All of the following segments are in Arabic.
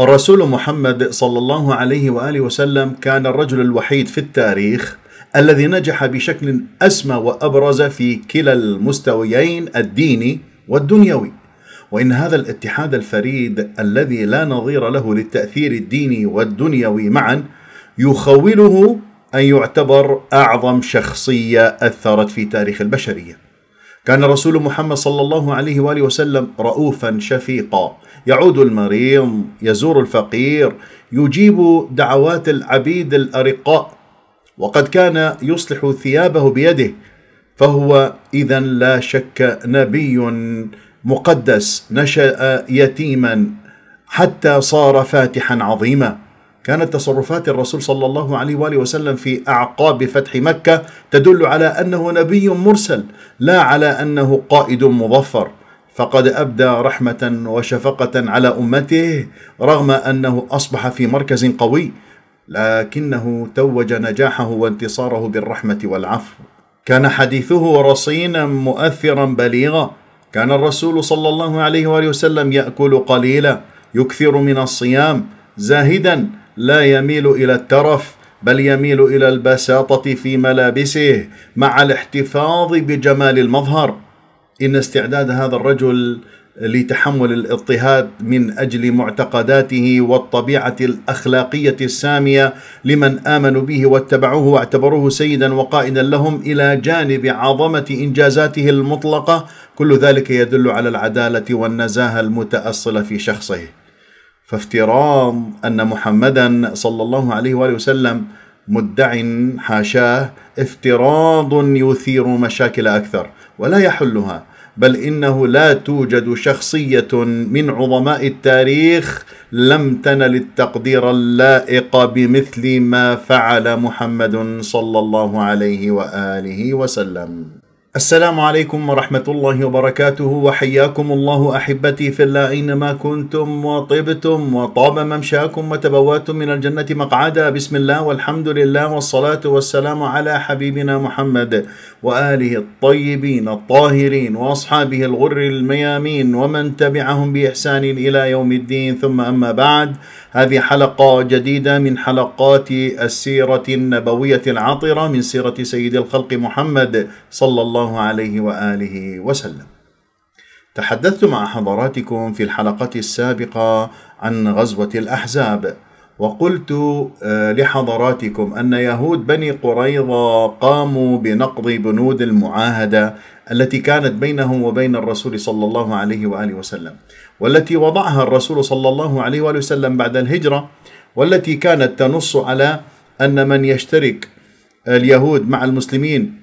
الرسول محمد صلى الله عليه واله وسلم كان الرجل الوحيد في التاريخ الذي نجح بشكل اسمى وابرز في كلا المستويين الديني والدنيوي وان هذا الاتحاد الفريد الذي لا نظير له للتاثير الديني والدنيوي معا يخوله ان يعتبر اعظم شخصيه اثرت في تاريخ البشريه كان رسول محمد صلى الله عليه واله وسلم رؤوفا شفيقا يعود المريض يزور الفقير يجيب دعوات العبيد الارقاء وقد كان يصلح ثيابه بيده فهو اذا لا شك نبي مقدس نشا يتيما حتى صار فاتحا عظيما كانت تصرفات الرسول صلى الله عليه واله وسلم في اعقاب فتح مكه تدل على انه نبي مرسل لا على انه قائد مظفر فقد أبدى رحمة وشفقة على أمته رغم أنه أصبح في مركز قوي لكنه توج نجاحه وانتصاره بالرحمة والعفو كان حديثه رصينا مؤثرا بليغا كان الرسول صلى الله عليه وآله وسلم يأكل قليلا يكثر من الصيام زاهدا لا يميل إلى الترف بل يميل إلى البساطة في ملابسه مع الاحتفاظ بجمال المظهر ان استعداد هذا الرجل لتحمل الاضطهاد من اجل معتقداته والطبيعه الاخلاقيه الساميه لمن امنوا به واتبعوه واعتبروه سيدا وقائدا لهم الى جانب عظمه انجازاته المطلقه كل ذلك يدل على العداله والنزاهه المتاصله في شخصه فافتراض ان محمدا صلى الله عليه واله وسلم مدع حاشاه افتراض يثير مشاكل اكثر ولا يحلها بل انه لا توجد شخصيه من عظماء التاريخ لم تنل التقدير اللائق بمثل ما فعل محمد صلى الله عليه واله وسلم السلام عليكم ورحمة الله وبركاته وحياكم الله أحبتي في الله أينما كنتم وطبتم وطاب ممشاكم وتبواتم من الجنة مقعدا بسم الله والحمد لله والصلاة والسلام على حبيبنا محمد وآله الطيبين الطاهرين وأصحابه الغر الميامين ومن تبعهم بإحسان إلى يوم الدين ثم أما بعد هذه حلقة جديدة من حلقات السيرة النبوية العطرة من سيرة سيد الخلق محمد صلى الله عليه وآله وسلم تحدثت مع حضراتكم في الحلقة السابقة عن غزوة الأحزاب وقلت آه، لحضراتكم أن يهود بني قريظة قاموا بنقض بنود المعاهدة التي كانت بينهم وبين الرسول صلى الله عليه واله وسلم، والتي وضعها الرسول صلى الله عليه واله وسلم بعد الهجره، والتي كانت تنص على ان من يشترك اليهود مع المسلمين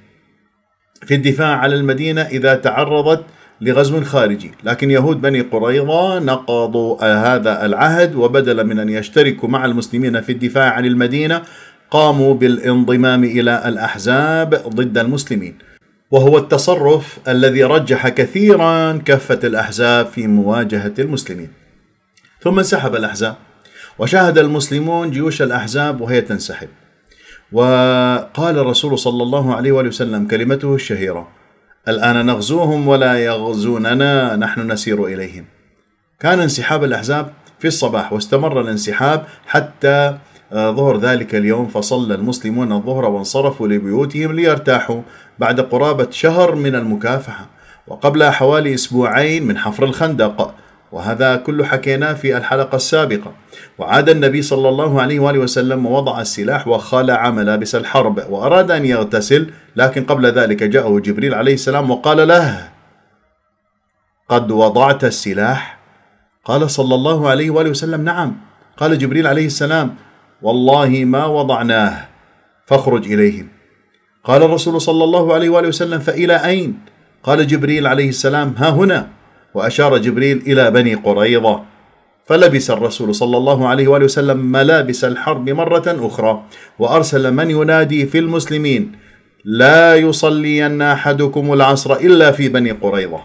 في الدفاع على المدينه اذا تعرضت لغزو خارجي، لكن يهود بني قريظه نقضوا هذا العهد وبدلا من ان يشتركوا مع المسلمين في الدفاع عن المدينه قاموا بالانضمام الى الاحزاب ضد المسلمين. وهو التصرف الذي رجح كثيرا كافة الأحزاب في مواجهة المسلمين ثم انسحب الأحزاب وشاهد المسلمون جيوش الأحزاب وهي تنسحب وقال الرسول صلى الله عليه وآله وسلم كلمته الشهيرة الآن نغزوهم ولا يغزوننا نحن نسير إليهم كان انسحاب الأحزاب في الصباح واستمر الانسحاب حتى آه، ظهر ذلك اليوم فصلى المسلمون الظهر وانصرفوا لبيوتهم ليرتاحوا بعد قرابة شهر من المكافحة وقبلها حوالي أسبوعين من حفر الخندق وهذا كله حكيناه في الحلقة السابقة وعاد النبي صلى الله عليه وآله وسلم ووضع السلاح وخلع ملابس الحرب وأراد أن يغتسل لكن قبل ذلك جاءه جبريل عليه السلام وقال له قد وضعت السلاح قال صلى الله عليه وآله وسلم نعم قال جبريل عليه السلام والله ما وضعناه فاخرج إليهم قال الرسول صلى الله عليه واله وسلم فإلى أين؟ قال جبريل عليه السلام ها هنا وأشار جبريل إلى بني قريظة فلبس الرسول صلى الله عليه واله وسلم ملابس الحرب مرة أخرى وأرسل من ينادي في المسلمين لا يصلين أحدكم العصر إلا في بني قريظة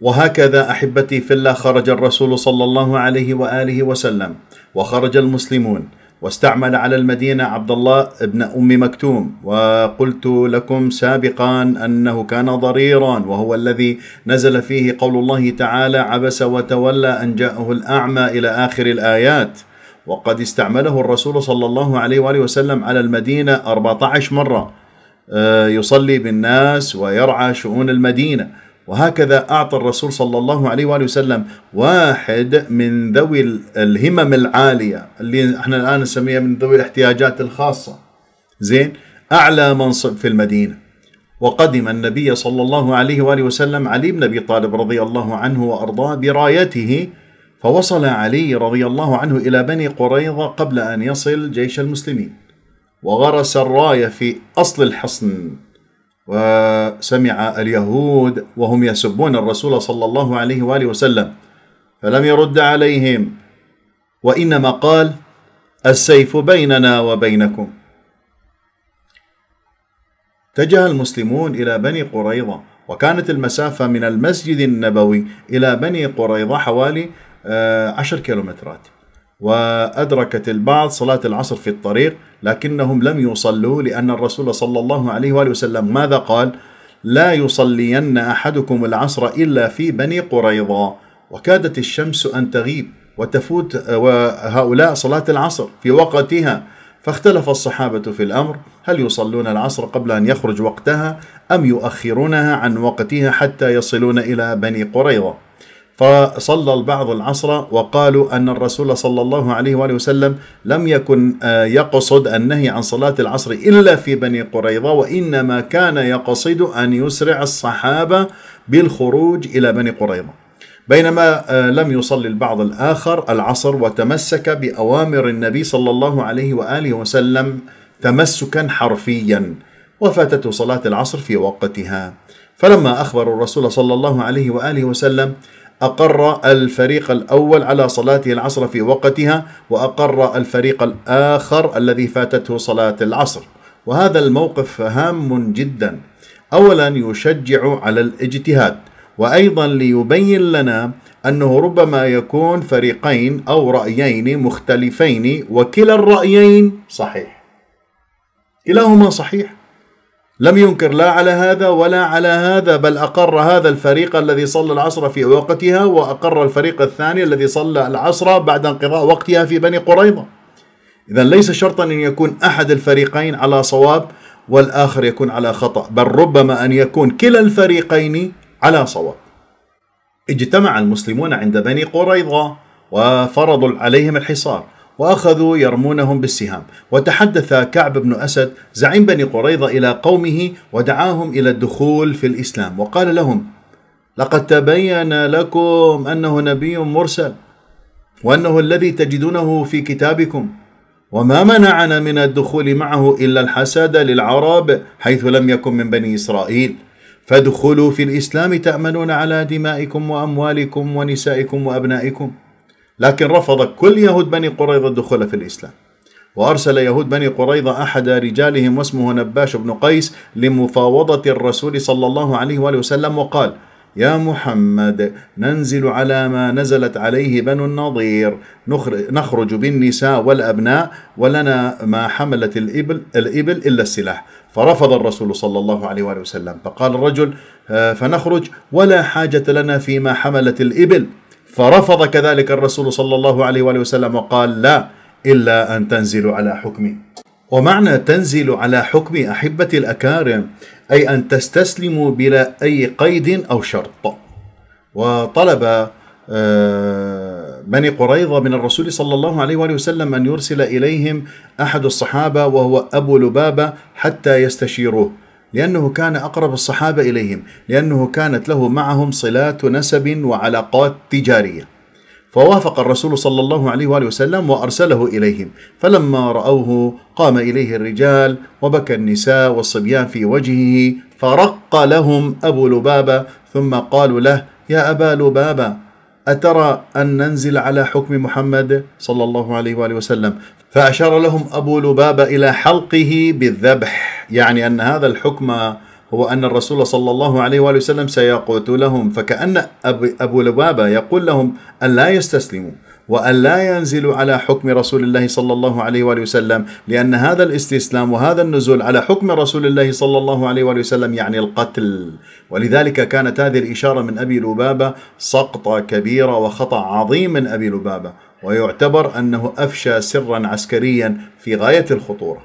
وهكذا أحبتي في الله خرج الرسول صلى الله عليه وآله وسلم وخرج المسلمون واستعمل على المدينة عبد الله بن أم مكتوم وقلت لكم سابقا أنه كان ضريرا وهو الذي نزل فيه قول الله تعالى عبس وتولى أن جاءه الأعمى إلى آخر الآيات وقد استعمله الرسول صلى الله عليه وآله وسلم على المدينة 14 مرة آه، يصلي بالناس ويرعى شؤون المدينه وهكذا أعطى الرسول صلى الله عليه وآله وسلم واحد من ذوي الهمم العالية اللي احنا الآن نسميها من ذوي الاحتياجات الخاصة زين أعلى منصب في المدينة وقدم النبي صلى الله عليه وآله وسلم علي بن أبي طالب رضي الله عنه وأرضاه برايته فوصل علي رضي الله عنه إلى بني قريظة قبل أن يصل جيش المسلمين وغرس الراية في أصل الحصن وسمع اليهود وهم يسبون الرسول صلى الله عليه واله وسلم فلم يرد عليهم وانما قال السيف بيننا وبينكم اتجه المسلمون الى بني قريظه وكانت المسافه من المسجد النبوي الى بني قريظه حوالي آه، عشر كيلومترات وأدركت البعض صلاة العصر في الطريق لكنهم لم يصلوا لأن الرسول صلى الله عليه وآله وسلم ماذا قال؟ لا يصلين أحدكم العصر إلا في بني قريظة وكادت الشمس أن تغيب وتفوت آه، وهؤلاء صلاة العصر في وقتها فاختلف الصحابة في الأمر هل يصلون العصر قبل أن يخرج وقتها أم يؤخرونها عن وقتها حتى يصلون إلى بني قريظة فصلى البعض العصر وقالوا أن الرسول صلى الله عليه وآله وسلم لم يكن آه، يقصد النهي عن صلاة العصر إلا في بني قريظة وإنما كان يقصد أن يسرع الصحابة بالخروج إلى بني قريظة بينما آه، لم يصلي البعض الآخر العصر وتمسك بأوامر النبي صلى الله عليه وآله وسلم تمسكا حرفيا وفاتته صلاة العصر في وقتها فلما أخبروا الرسول صلى الله عليه وآله وسلم أقر الفريق الأول على صلاته العصر في وقتها وأقر الفريق الآخر الذي فاتته صلاة العصر وهذا الموقف هام جدا أولا يشجع على الاجتهاد وأيضا ليبين لنا أنه ربما يكون فريقين أو رأيين مختلفين وكلا الرأيين صحيح كلاهما صحيح لم ينكر لا على هذا ولا على هذا بل أقر هذا الفريق الذي صلى العصر في وقتها وأقر الفريق الثاني الذي صلى العصر بعد انقضاء وقتها في بني قريظة إذا ليس شرطا أن يكون أحد الفريقين على صواب والآخر يكون على خطأ بل ربما أن يكون كلا الفريقين على صواب اجتمع المسلمون عند بني قريظة وفرضوا عليهم الحصار وأخذوا يرمونهم بالسهام وتحدث كعب بن أسد زعيم بني قريظة إلى قومه ودعاهم إلى الدخول في الإسلام وقال لهم لقد تبين لكم أنه نبي مرسل وأنه الذي تجدونه في كتابكم وما منعنا من الدخول معه إلا الحسد للعرب حيث لم يكن من بني إسرائيل فادخلوا في الإسلام تأمنون على دمائكم وأموالكم ونسائكم وأبنائكم لكن رفض كل يهود بني قريظة الدخول في الإسلام وأرسل يهود بني قريظة أحد رجالهم واسمه نباش بن قيس لمفاوضة الرسول صلى الله عليه وآله وسلم وقال يا محمد ننزل على ما نزلت عليه بنو النضير نخرج بالنساء والأبناء ولنا ما حملت الإبل, الإبل إلا السلاح فرفض الرسول صلى الله عليه وآله وسلم فقال الرجل آه، فنخرج ولا حاجة لنا فيما حملت الإبل فرفض كذلك الرسول صلى الله عليه وآله وسلم وقال لا إلا أن تنزلوا على حكمي ومعنى تنزل على حكم أحبتي الأكارم أي أن تستسلموا بلا أي قيد أو شرط وطلب آه، بني قريظة من الرسول صلى الله عليه وآله وسلم أن يرسل إليهم أحد الصحابة وهو أبو لبابة حتى يستشيروه لأنه كان أقرب الصحابة إليهم لأنه كانت له معهم صلات نسب وعلاقات تجارية فوافق الرسول صلى الله عليه وآله وسلم وأرسله إليهم فلما رأوه قام إليه الرجال وبكى النساء والصبيان في وجهه فرق لهم أبو لبابة ثم قالوا له يا أبا لبابة أترى أن ننزل على حكم محمد صلى الله عليه وآله وسلم فأشار لهم أبو لبابة إلى حلقه بالذبح يعني أن هذا الحكم هو أن الرسول صلى الله عليه وآله وسلم سيقتلهم فكأن أبو لبابة يقول لهم أن لا يستسلموا وأن لا ينزلوا على حكم رسول الله صلى الله عليه وآله وسلم لأن هذا الاستسلام وهذا النزول على حكم رسول الله صلى الله عليه وآله وسلم يعني القتل ولذلك كانت هذه الإشارة من أبي لبابة سقطة كبيرة وخطأ عظيم من أبي لبابة ويعتبر أنه أفشى سرا عسكريا في غاية الخطورة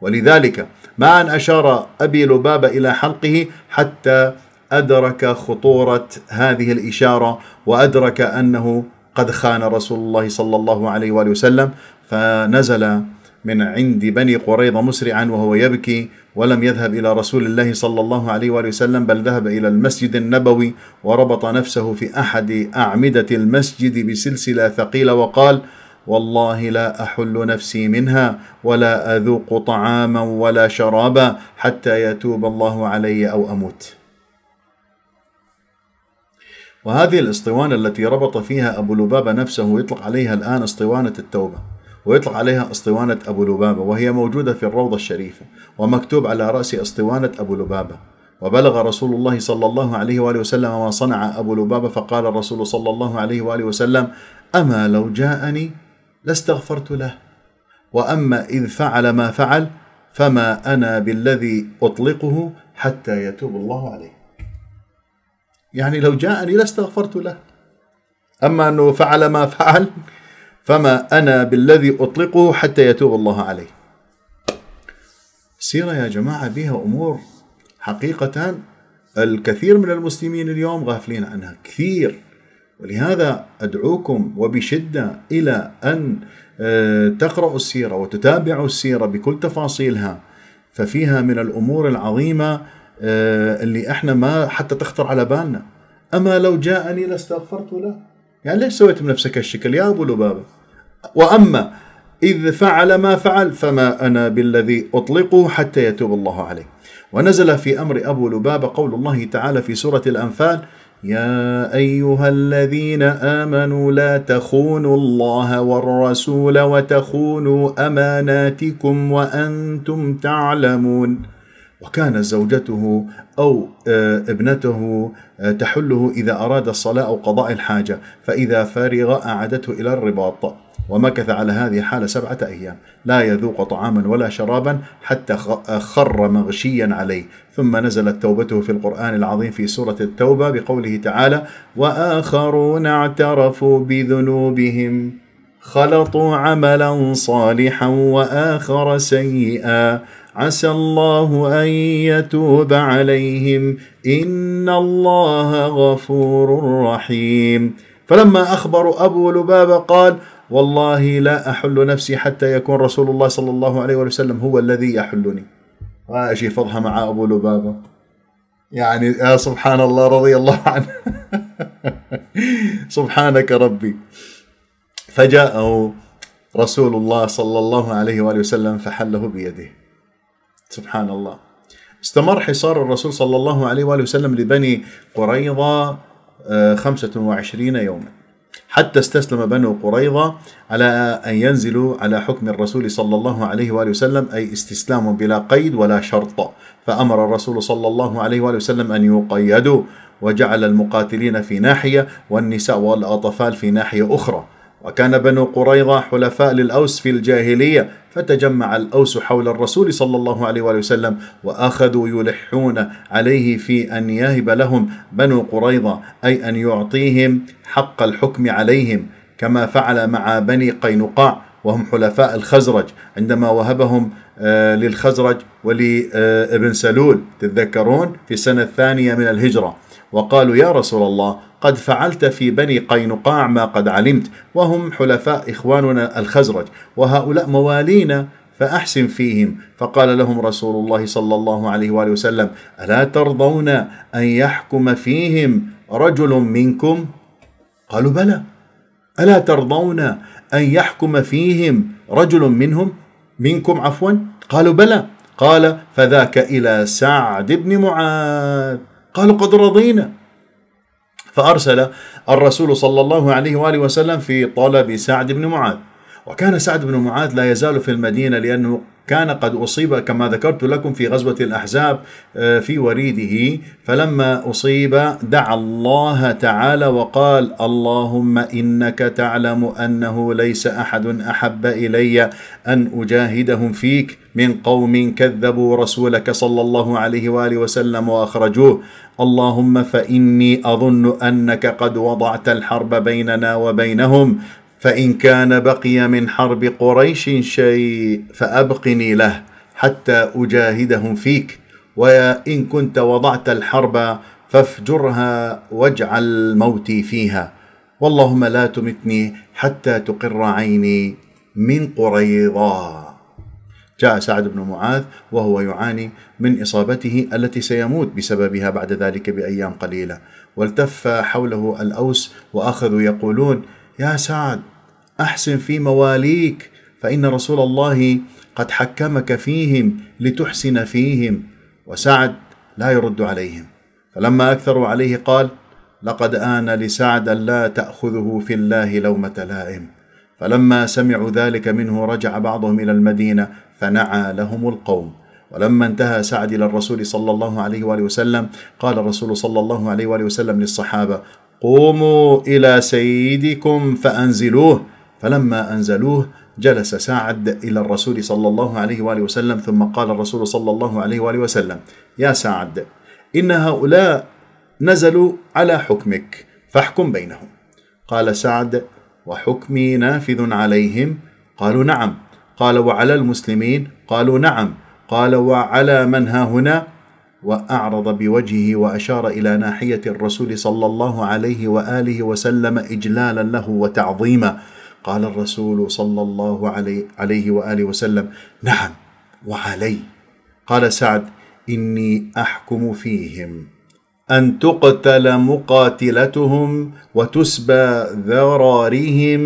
ولذلك ما أن أشار أبي لبابة إلى حلقه حتى أدرك خطورة هذه الإشارة وأدرك أنه قد خان رسول الله صلى الله عليه وآله وسلم فنزل من عند بني قريظة مسرعا وهو يبكي ولم يذهب إلى رسول الله صلى الله عليه وآله وسلم بل ذهب إلى المسجد النبوي وربط نفسه في أحد أعمدة المسجد بسلسلة ثقيلة وقال والله لا أحل نفسي منها ولا أذوق طعاما ولا شرابا حتى يتوب الله علي أو أموت وهذه الاسطوانة التي ربط فيها أبو لبابة نفسه يطلق عليها الآن اسطوانة التوبة ويطلق عليها اسطوانة أبو لبابة وهي موجودة في الروضة الشريفة ومكتوب على رأس اسطوانة أبو لبابة وبلغ رسول الله صلى الله عليه وآله وسلم ما صنع أبو لبابة فقال الرسول صلى الله عليه وآله وسلم أما لو جاءني لاستغفرت له وأما إذ فعل ما فعل فما أنا بالذي أطلقه حتى يتوب الله عليه يعني لو جاءني لاستغفرت له أما أنه فعل ما فعل فما أنا بالذي أطلقه حتى يتوب الله عليه السيرة يا جماعة بها أمور حقيقة الكثير من المسلمين اليوم غافلين عنها كثير ولهذا أدعوكم وبشدة إلى أن آه، تقرأوا السيرة وتتابعوا السيرة بكل تفاصيلها ففيها من الأمور العظيمة آه، اللي احنا ما حتى تخطر على بالنا اما لو جاءني لاستغفرت له يعني ليش سويت بنفسك الشكل يا ابو لبابه واما اذ فعل ما فعل فما انا بالذي اطلقه حتى يتوب الله عليه ونزل في امر ابو لبابه قول الله تعالى في سوره الانفال يا ايها الذين امنوا لا تخونوا الله والرسول وتخونوا اماناتكم وانتم تعلمون وكانت زوجته أو آه، ابنته آه، تحله إذا أراد الصلاة أو قضاء الحاجة فإذا فرغ أعادته إلى الرباط ومكث على هذه الحالة سبعة أيام لا يذوق طعاما ولا شرابا حتى آه، خر مغشيا عليه ثم نزلت توبته في القرآن العظيم في سورة التوبة بقوله تعالى وآخرون اعترفوا بذنوبهم خلطوا عملا صالحا وآخر سيئا عسى الله أن يتوب عليهم إن الله غفور رحيم فلما أخبر أبو لبابة قال والله لا أحل نفسي حتى يكون رسول الله صلى الله عليه وسلم هو الذي يحلني وأجي فضها مع أبو لبابة يعني يا سبحان الله رضي الله عنه سبحانك ربي فجاءه رسول الله صلى الله عليه وآله وسلم فحله بيده سبحان الله استمر حصار الرسول صلى الله عليه وآله وسلم لبني قريظة 25 آه، يوما حتى استسلم بنو قريظة على أن ينزلوا على حكم الرسول صلى الله عليه وآله وسلم أي استسلام بلا قيد ولا شرط فأمر الرسول صلى الله عليه وآله وسلم أن يقيدوا وجعل المقاتلين في ناحية والنساء والأطفال في ناحية أخرى وكان بنو قريظة حلفاء للأوس في الجاهلية فتجمع الأوس حول الرسول صلى الله عليه وآله وسلم وأخذوا يلحون عليه في أن يهب لهم بنو قريظة أي أن يعطيهم حق الحكم عليهم كما فعل مع بني قينقاع وهم حلفاء الخزرج عندما وهبهم آه، للخزرج ولابن آه، سلول تتذكرون في السنة الثانية من الهجرة وقالوا يا رسول الله قد فعلت في بني قينقاع ما قد علمت وهم حلفاء إخواننا الخزرج وهؤلاء موالينا فأحسن فيهم فقال لهم رسول الله صلى الله عليه وآله وسلم ألا ترضون أن يحكم فيهم رجل منكم قالوا بلى ألا ترضون أن يحكم فيهم رجل منهم منكم عفوا قالوا بلى قال فذاك إلى سعد بن معاذ قالوا قد رضينا فأرسل الرسول صلى الله عليه وآله وسلم في طلب سعد بن معاذ وكان سعد بن معاذ لا يزال في المدينة لأنه كان قد أصيب كما ذكرت لكم في غزوة الأحزاب آه، في وريده فلما أصيب دعا الله تعالى وقال اللهم إنك تعلم أنه ليس أحد أحب إلي أن أجاهدهم فيك من قوم كذبوا رسولك صلى الله عليه واله وسلم واخرجوه اللهم فاني اظن انك قد وضعت الحرب بيننا وبينهم فان كان بقي من حرب قريش شيء فابقني له حتى اجاهدهم فيك وان كنت وضعت الحرب فافجرها واجعل موتي فيها واللهم لا تمتني حتى تقر عيني من قريضه جاء سعد بن معاذ وهو يعاني من اصابته التي سيموت بسببها بعد ذلك بايام قليله والتف حوله الاوس واخذوا يقولون يا سعد احسن في مواليك فان رسول الله قد حكمك فيهم لتحسن فيهم وسعد لا يرد عليهم فلما اكثروا عليه قال لقد ان لسعد لا تاخذه في الله لومه لائم فلما سمعوا ذلك منه رجع بعضهم إلى المدينة فنعى لهم القوم ولما انتهى سعد إلى الرسول صلى الله عليه وآله وسلم قال الرسول صلى الله عليه وآله وسلم للصحابة قوموا إلى سيدكم فأنزلوه فلما أنزلوه جلس سعد إلى الرسول صلى الله عليه وآله وسلم ثم قال الرسول صلى الله عليه وآله وسلم يا سعد إن هؤلاء نزلوا على حكمك فاحكم بينهم قال سعد وحكمي نافذ عليهم قالوا نعم قال وعلى المسلمين قالوا نعم قال وعلى من ها هنا واعرض بوجهه واشار الى ناحيه الرسول صلى الله عليه واله وسلم اجلالا له وتعظيما قال الرسول صلى الله عليه عليه واله وسلم نعم وعلي قال سعد اني احكم فيهم ان تقتل مقاتلتهم وتسبى ذراريهم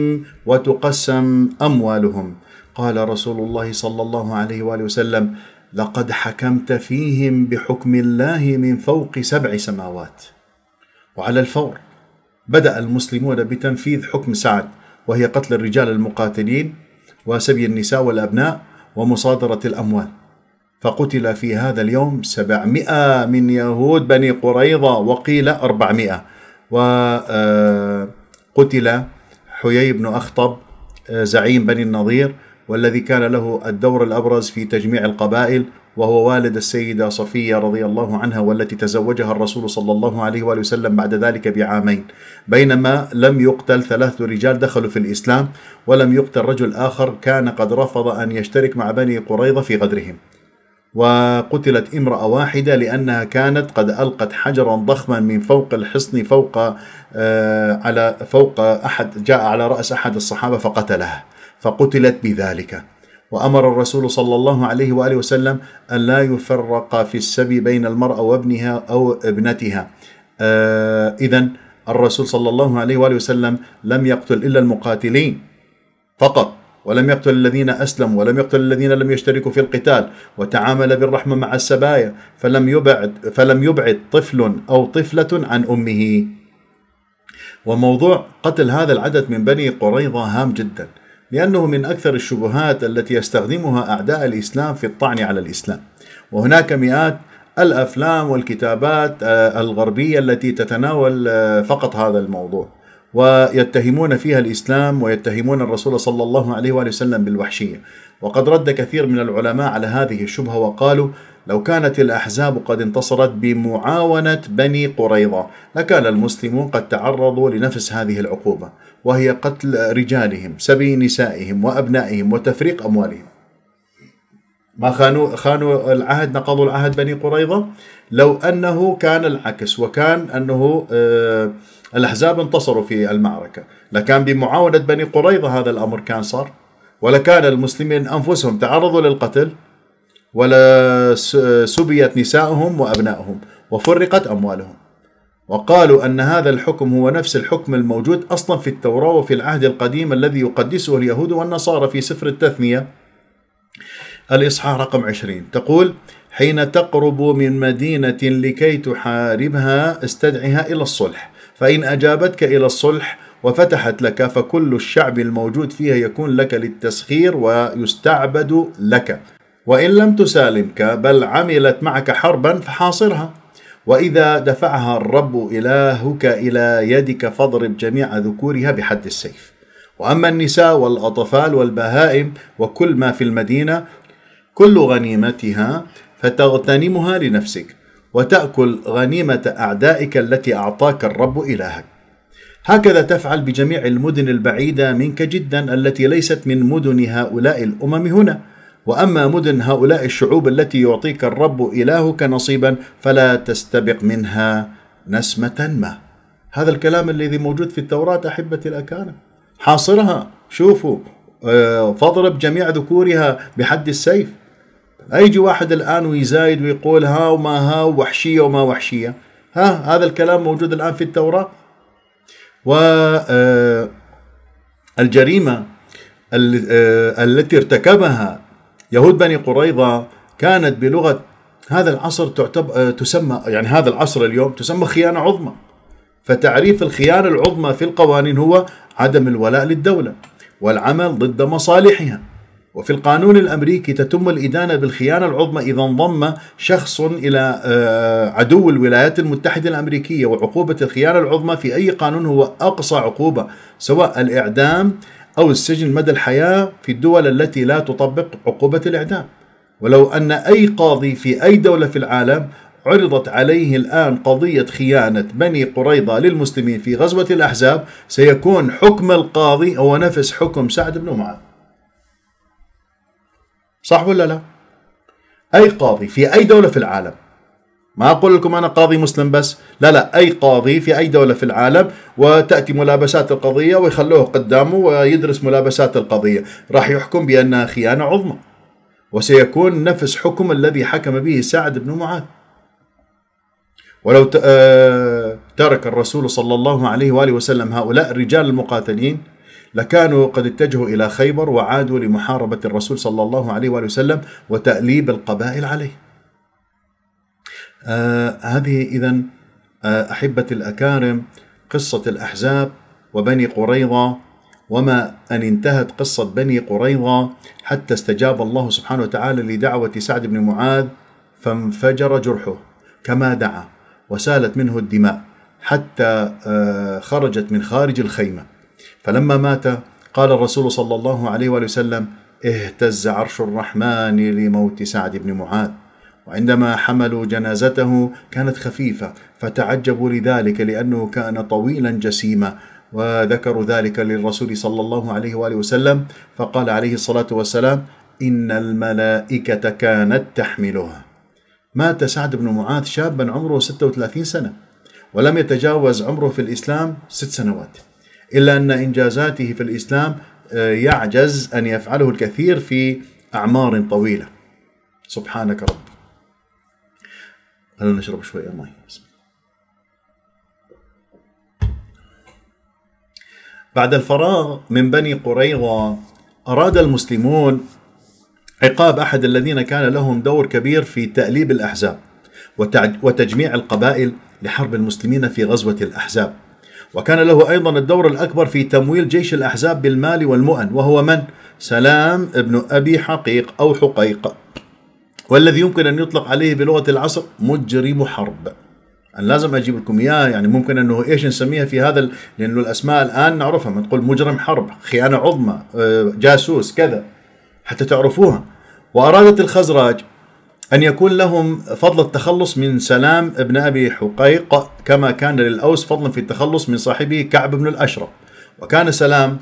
وتقسم اموالهم قال رسول الله صلى الله عليه واله وسلم لقد حكمت فيهم بحكم الله من فوق سبع سماوات وعلى الفور بدا المسلمون بتنفيذ حكم سعد وهي قتل الرجال المقاتلين وسبي النساء والابناء ومصادره الاموال فقتل في هذا اليوم سبعمائة من يهود بني قريظة وقيل أربعمائة وقتل آه، حيي بن أخطب آه، زعيم بني النظير والذي كان له الدور الأبرز في تجميع القبائل وهو والد السيدة صفية رضي الله عنها والتي تزوجها الرسول صلى الله عليه وآله وسلم بعد ذلك بعامين بينما لم يقتل ثلاثة رجال دخلوا في الإسلام ولم يقتل رجل آخر كان قد رفض أن يشترك مع بني قريظة في غدرهم وقتلت امرأة واحدة لأنها كانت قد ألقت حجرا ضخما من فوق الحصن فوق آه، على فوق أحد جاء على رأس أحد الصحابة فقتلها فقتلت بذلك وأمر الرسول صلى الله عليه وآله وسلم أن لا يفرق في السبي بين المرأة وابنها أو ابنتها آه، إذا الرسول صلى الله عليه وآله وسلم لم يقتل إلا المقاتلين فقط ولم يقتل الذين أسلموا ولم يقتل الذين لم يشتركوا في القتال وتعامل بالرحمة مع السبايا فلم يبعد, فلم يبعد طفل أو طفلة عن أمه وموضوع قتل هذا العدد من بني قريظة هام جدا لأنه من أكثر الشبهات التي يستخدمها أعداء الإسلام في الطعن على الإسلام وهناك مئات الأفلام والكتابات آه، الغربية التي تتناول آه، فقط هذا الموضوع ويتهمون فيها الإسلام ويتهمون الرسول صلى الله عليه وآله وسلم بالوحشية وقد رد كثير من العلماء على هذه الشبهة وقالوا لو كانت الأحزاب قد انتصرت بمعاونة بني قريظة لكان المسلمون قد تعرضوا لنفس هذه العقوبة وهي قتل رجالهم سبي نسائهم وأبنائهم وتفريق أموالهم ما خانوا خانوا العهد نقضوا العهد بني قريظة لو أنه كان العكس وكان أنه آه الأحزاب انتصروا في المعركة لكان بمعاونة بني قريظة هذا الأمر كان صار ولكان المسلمين أنفسهم تعرضوا للقتل ولا سبيت نساؤهم وأبنائهم وفرقت أموالهم وقالوا أن هذا الحكم هو نفس الحكم الموجود أصلا في التوراة وفي العهد القديم الذي يقدسه اليهود والنصارى في سفر التثنية الإصحاح رقم 20 تقول حين تقرب من مدينة لكي تحاربها استدعها إلى الصلح فإن أجابتك إلى الصلح وفتحت لك فكل الشعب الموجود فيها يكون لك للتسخير ويستعبد لك وإن لم تسالمك بل عملت معك حربا فحاصرها وإذا دفعها الرب إلهك إلى يدك فاضرب جميع ذكورها بحد السيف وأما النساء والأطفال والبهائم وكل ما في المدينة كل غنيمتها فتغتنمها لنفسك وتأكل غنيمة أعدائك التي أعطاك الرب إلهك هكذا تفعل بجميع المدن البعيدة منك جدا التي ليست من مدن هؤلاء الأمم هنا وأما مدن هؤلاء الشعوب التي يعطيك الرب إلهك نصيبا فلا تستبق منها نسمة ما هذا الكلام الذي موجود في التوراة أحبتي الأكارم حاصرها شوفوا آه، فاضرب جميع ذكورها بحد السيف يجي واحد الآن ويزايد ويقول ها وما ها وحشية وما وحشية ها هذا الكلام موجود الآن في التوراة و آه، الجريمه آه، التي ارتكبها يهود بني قريظة كانت بلغة هذا العصر تعتبر آه، تسمى يعني هذا العصر اليوم تسمى خيانة عظمى فتعريف الخيانة العظمى في القوانين هو عدم الولاء للدولة والعمل ضد مصالحها وفي القانون الامريكي تتم الادانه بالخيانه العظمى اذا انضم شخص الى آه، عدو الولايات المتحده الامريكيه وعقوبه الخيانه العظمى في اي قانون هو اقصى عقوبه سواء الاعدام او السجن مدى الحياه في الدول التي لا تطبق عقوبه الاعدام ولو ان اي قاضي في اي دوله في العالم عرضت عليه الآن قضية خيانة بني قريضة للمسلمين في غزوة الأحزاب سيكون حكم القاضي هو نفس حكم سعد بن معاذ صح ولا لا أي قاضي في أي دولة في العالم ما أقول لكم أنا قاضي مسلم بس لا لا أي قاضي في أي دولة في العالم وتأتي ملابسات القضية ويخلوه قدامه ويدرس ملابسات القضية راح يحكم بأنها خيانة عظمى وسيكون نفس حكم الذي حكم به سعد بن معاذ ولو آه، ترك الرسول صلى الله عليه وآله وسلم هؤلاء الرجال المقاتلين لكانوا قد اتجهوا إلى خيبر وعادوا لمحاربة الرسول صلى الله عليه وآله وسلم وتأليب القبائل عليه آه هذه إذا آه أحبة الأكارم قصة الأحزاب وبني قريظة وما أن انتهت قصة بني قريظة حتى استجاب الله سبحانه وتعالى لدعوة سعد بن معاذ فانفجر جرحه كما دعا وسالت منه الدماء حتى آه، خرجت من خارج الخيمه فلما مات قال الرسول صلى الله عليه وآله وسلم اهتز عرش الرحمن لموت سعد بن معاذ وعندما حملوا جنازته كانت خفيفة فتعجبوا لذلك لأنه كان طويلا جسيما وذكروا ذلك للرسول صلى الله عليه وآله وسلم فقال عليه الصلاة والسلام إن الملائكة كانت تحملها مات سعد بن معاذ شابا عمره 36 سنة ولم يتجاوز عمره في الإسلام ست سنوات إلا أن إنجازاته في الإسلام آه، يعجز أن يفعله الكثير في أعمار طويلة سبحانك رب خلينا نشرب شوية ماء بعد الفراغ من بني قريظة أراد المسلمون عقاب أحد الذين كان لهم دور كبير في تأليب الأحزاب وتجميع القبائل لحرب المسلمين في غزوة الأحزاب وكان له أيضا الدور الأكبر في تمويل جيش الأحزاب بالمال والمؤن وهو من؟ سلام ابن أبي حقيق أو حقيق والذي يمكن أن يطلق عليه بلغة العصر مجرم حرب أنا لازم أجيب لكم إياه يعني ممكن أنه إيش نسميها في هذا ال... لأنه الأسماء الآن نعرفها ما تقول مجرم حرب خيانة عظمى آه، جاسوس كذا حتى تعرفوها وأرادت الخزرج أن يكون لهم فضل التخلص من سلام ابن أبي حقيق كما كان للأوس فضلا في التخلص من صاحبه كعب بن الأشرف وكان سلام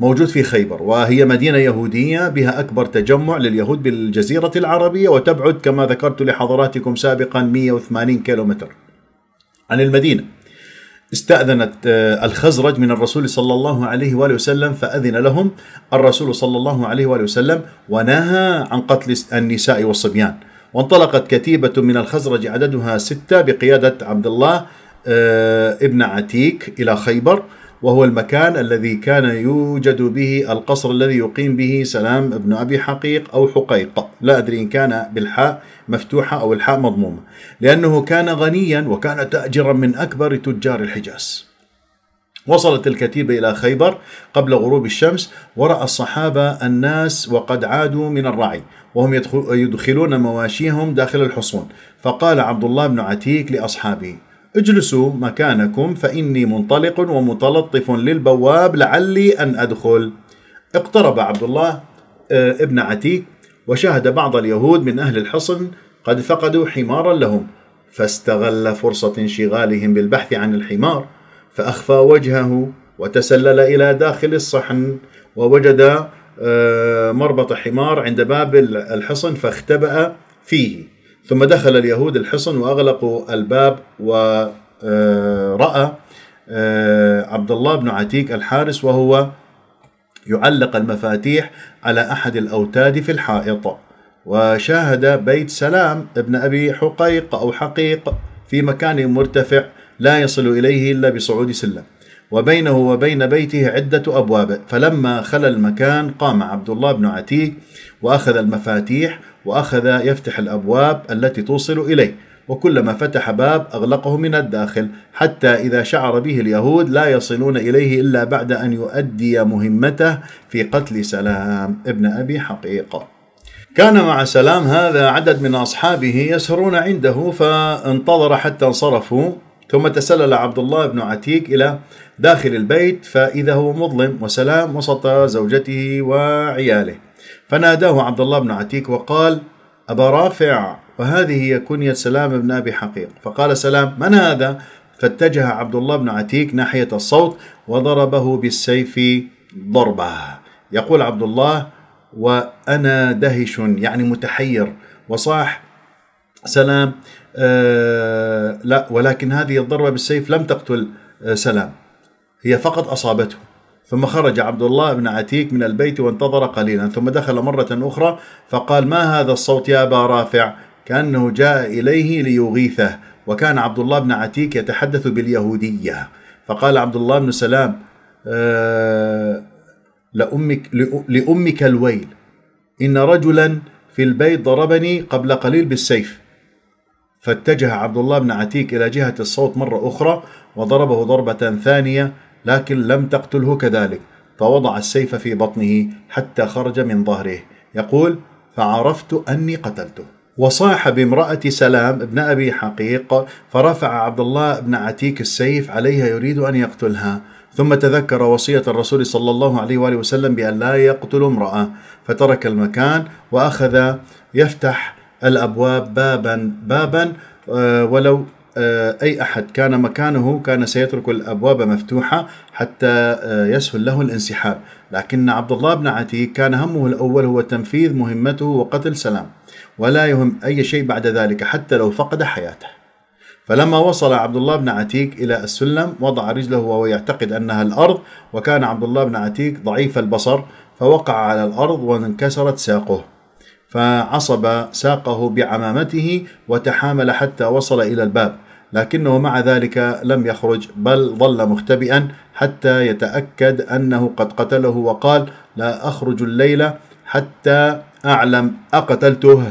موجود في خيبر وهي مدينة يهودية بها أكبر تجمع لليهود بالجزيرة العربية وتبعد كما ذكرت لحضراتكم سابقا 180 كيلومتر عن المدينة استأذنت آه، الخزرج من الرسول صلى الله عليه وآله وسلم فأذن لهم الرسول صلى الله عليه وآله وسلم ونهى عن قتل النساء والصبيان وانطلقت كتيبة من الخزرج عددها ستة بقيادة عبد الله آه، ابن عتيك إلى خيبر وهو المكان الذي كان يوجد به القصر الذي يقيم به سلام بن أبي حقيق أو حقيق لا أدري إن كان بالحاء مفتوحة أو الحاء مضمومة لأنه كان غنيا وكان تاجرا من أكبر تجار الحجاز وصلت الكتيبة إلى خيبر قبل غروب الشمس ورأى الصحابة الناس وقد عادوا من الرعي وهم يدخلون مواشيهم داخل الحصون فقال عبد الله بن عتيك لأصحابه اجلسوا مكانكم فإني منطلق ومتلطف للبواب لعلي أن أدخل اقترب عبد الله آه، ابن عتيك وشاهد بعض اليهود من أهل الحصن قد فقدوا حمارا لهم فاستغل فرصة انشغالهم بالبحث عن الحمار فأخفى وجهه وتسلل إلى داخل الصحن ووجد آه، مربط حمار عند باب الحصن فاختبأ فيه ثم دخل اليهود الحصن وأغلقوا الباب ورأى آه، آه، عبد الله بن عتيك الحارس وهو يعلق المفاتيح على أحد الأوتاد في الحائط وشاهد بيت سلام ابن أبي حقيق أو حقيق في مكان مرتفع لا يصل إليه إلا بصعود سلم وبينه وبين بيته عدة أبواب فلما خلا المكان قام عبد الله بن عتيق وأخذ المفاتيح وأخذ يفتح الأبواب التي توصل إليه وكلما فتح باب أغلقه من الداخل حتى إذا شعر به اليهود لا يصلون إليه إلا بعد أن يؤدي مهمته في قتل سلام ابن أبي حقيقة كان مع سلام هذا عدد من أصحابه يسهرون عنده فانتظر حتى انصرفوا ثم تسلل عبد الله بن عتيق إلى داخل البيت فإذا هو مظلم وسلام وسط زوجته وعياله فناداه عبد الله بن عتيك وقال أبا رافع وهذه هي كنية سلام بن أبي حقيق فقال سلام من هذا فاتجه عبد الله بن عتيك ناحية الصوت وضربه بالسيف ضربة يقول عبد الله وأنا دهش يعني متحير وصاح سلام آه لا ولكن هذه الضربة بالسيف لم تقتل آه سلام هي فقط أصابته ثم خرج عبد الله بن عتيك من البيت وانتظر قليلا ثم دخل مرة أخرى فقال ما هذا الصوت يا أبا رافع كأنه جاء إليه ليغيثه وكان عبد الله بن عتيك يتحدث باليهودية فقال عبد الله بن سلام أه لأمك, لأمك الويل إن رجلا في البيت ضربني قبل قليل بالسيف فاتجه عبد الله بن عتيك إلى جهة الصوت مرة أخرى وضربه ضربة ثانية لكن لم تقتله كذلك فوضع السيف في بطنه حتى خرج من ظهره يقول فعرفت أني قتلته وصاح بامرأة سلام ابن أبي حقيق فرفع عبد الله بن عتيك السيف عليها يريد أن يقتلها ثم تذكر وصية الرسول صلى الله عليه وآله وسلم بأن لا يقتل امرأة فترك المكان وأخذ يفتح الأبواب بابا بابا آه، ولو آه، أي أحد كان مكانه كان سيترك الأبواب مفتوحة حتى آه، يسهل له الانسحاب لكن عبد الله بن عتيق كان همه الأول هو تنفيذ مهمته وقتل سلام ولا يهم أي شيء بعد ذلك حتى لو فقد حياته فلما وصل عبد الله بن عتيق إلى السلم وضع رجله وهو يعتقد أنها الأرض وكان عبد الله بن عتيق ضعيف البصر فوقع على الأرض وانكسرت ساقه فعصب ساقه بعمامته وتحامل حتى وصل إلى الباب لكنه مع ذلك لم يخرج بل ظل مختبئا حتى يتأكد أنه قد قتله وقال لا أخرج الليلة حتى أعلم أقتلته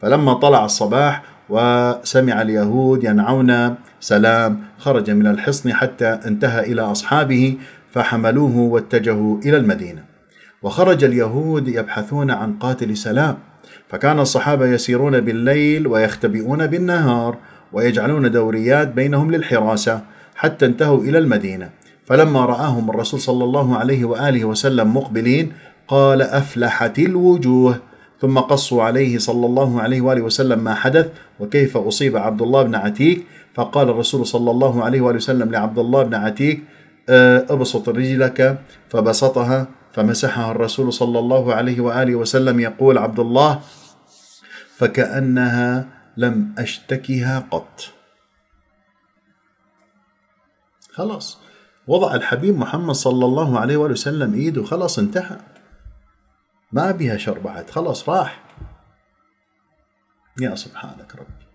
فلما طلع الصباح وسمع اليهود ينعون سلام خرج من الحصن حتى انتهى إلى أصحابه فحملوه واتجهوا إلى المدينة وخرج اليهود يبحثون عن قاتل سلام فكان الصحابة يسيرون بالليل ويختبئون بالنهار ويجعلون دوريات بينهم للحراسة حتى انتهوا إلى المدينة فلما رآهم الرسول صلى الله عليه وآله وسلم مقبلين قال أفلحت الوجوه ثم قصوا عليه صلى الله عليه وآله وسلم ما حدث وكيف أصيب عبد الله بن عتيك فقال الرسول صلى الله عليه وآله وسلم لعبد الله بن عتيك آه، ابسط رجلك فبسطها فمسحها الرسول صلى الله عليه وآله وسلم يقول عبد الله فكأنها لم أشتكها قط خلاص وضع الحبيب محمد صلى الله عليه وآله وسلم إيده خلاص انتهى ما بها شر بعد خلاص راح يا سبحانك ربي